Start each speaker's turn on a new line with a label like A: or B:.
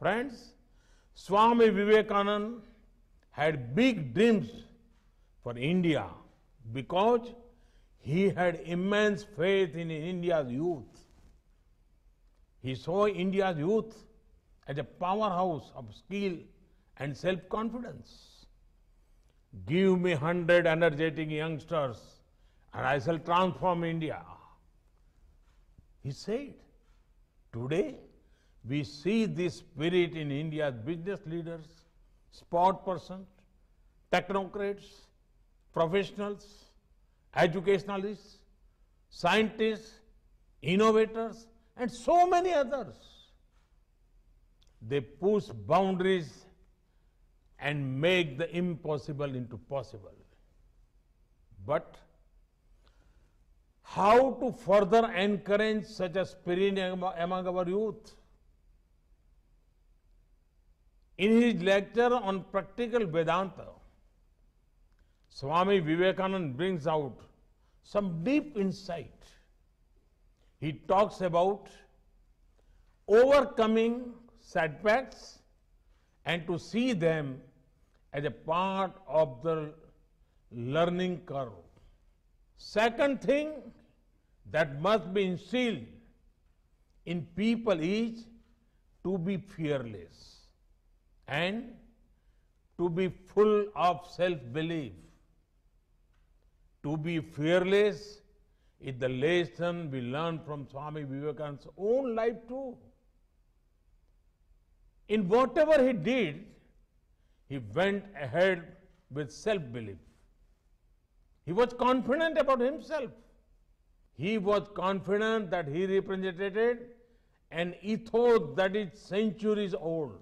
A: Friends, Swami Vivekanand had big dreams for India because he had immense faith in India's youth. He saw India's youth as a powerhouse of skill and self confidence. Give me 100 energetic youngsters and I shall transform India. He said, Today, we see this spirit in India's business leaders, sport persons, technocrats, professionals, educationalists, scientists, innovators, and so many others. They push boundaries and make the impossible into possible. But how to further encourage such a spirit among our youth? In his lecture on practical Vedanta, Swami Vivekananda brings out some deep insight. He talks about overcoming setbacks and to see them as a part of the learning curve. Second thing that must be instilled in people is to be fearless and to be full of self-belief, to be fearless is the lesson we learn from Swami Vivekananda's own life too. In whatever he did, he went ahead with self-belief. He was confident about himself. He was confident that he represented an ethos that is centuries old.